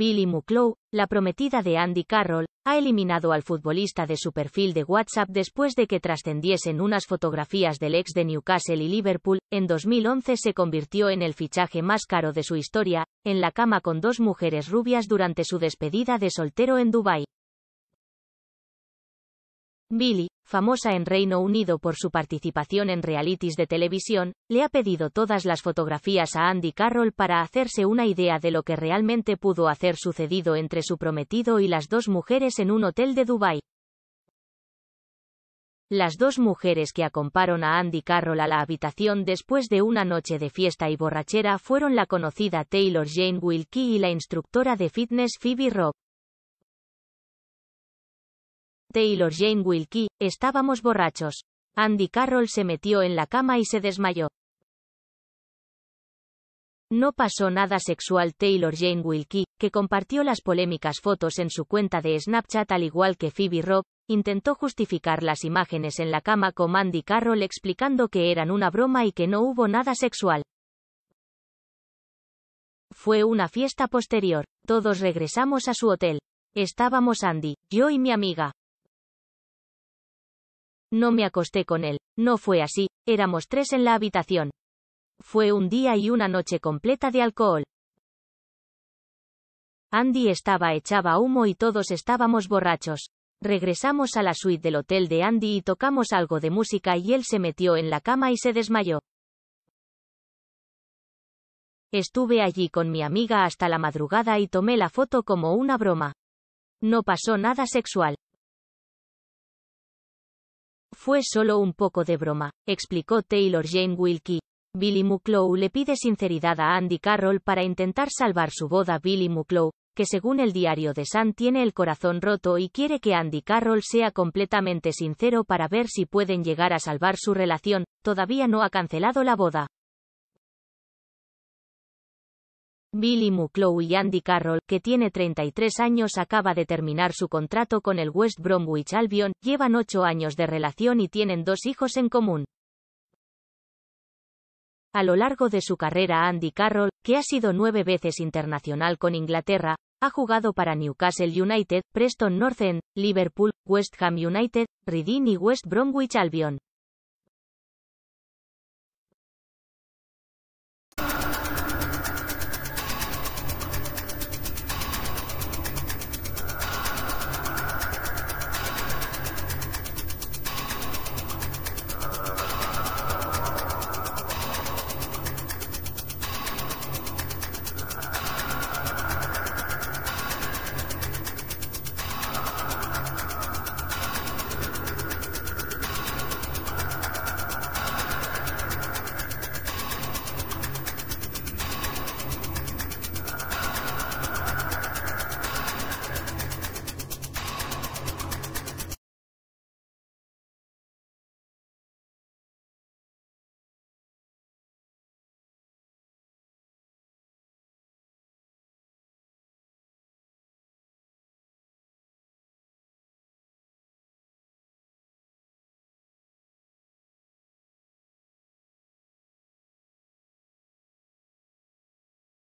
Billy McClough, la prometida de Andy Carroll, ha eliminado al futbolista de su perfil de WhatsApp después de que trascendiesen unas fotografías del ex de Newcastle y Liverpool. En 2011 se convirtió en el fichaje más caro de su historia, en la cama con dos mujeres rubias durante su despedida de soltero en Dubái. Billy, famosa en Reino Unido por su participación en realities de televisión, le ha pedido todas las fotografías a Andy Carroll para hacerse una idea de lo que realmente pudo hacer sucedido entre su prometido y las dos mujeres en un hotel de Dubái. Las dos mujeres que acomparon a Andy Carroll a la habitación después de una noche de fiesta y borrachera fueron la conocida Taylor Jane Wilkie y la instructora de fitness Phoebe Rock. Taylor Jane Wilkie, estábamos borrachos. Andy Carroll se metió en la cama y se desmayó. No pasó nada sexual Taylor Jane Wilkie, que compartió las polémicas fotos en su cuenta de Snapchat al igual que Phoebe Rob, intentó justificar las imágenes en la cama con Andy Carroll explicando que eran una broma y que no hubo nada sexual. Fue una fiesta posterior. Todos regresamos a su hotel. Estábamos Andy, yo y mi amiga. No me acosté con él, no fue así, éramos tres en la habitación. Fue un día y una noche completa de alcohol. Andy estaba echaba humo y todos estábamos borrachos. Regresamos a la suite del hotel de Andy y tocamos algo de música y él se metió en la cama y se desmayó. Estuve allí con mi amiga hasta la madrugada y tomé la foto como una broma. No pasó nada sexual. Fue solo un poco de broma, explicó Taylor Jane Wilkie. Billy Muclow le pide sinceridad a Andy Carroll para intentar salvar su boda. Billy Muclow, que según el diario de Sun tiene el corazón roto y quiere que Andy Carroll sea completamente sincero para ver si pueden llegar a salvar su relación, todavía no ha cancelado la boda. Billy McClough y Andy Carroll, que tiene 33 años, acaba de terminar su contrato con el West Bromwich Albion, llevan ocho años de relación y tienen dos hijos en común. A lo largo de su carrera Andy Carroll, que ha sido nueve veces internacional con Inglaterra, ha jugado para Newcastle United, Preston North End, Liverpool, West Ham United, Reading y West Bromwich Albion.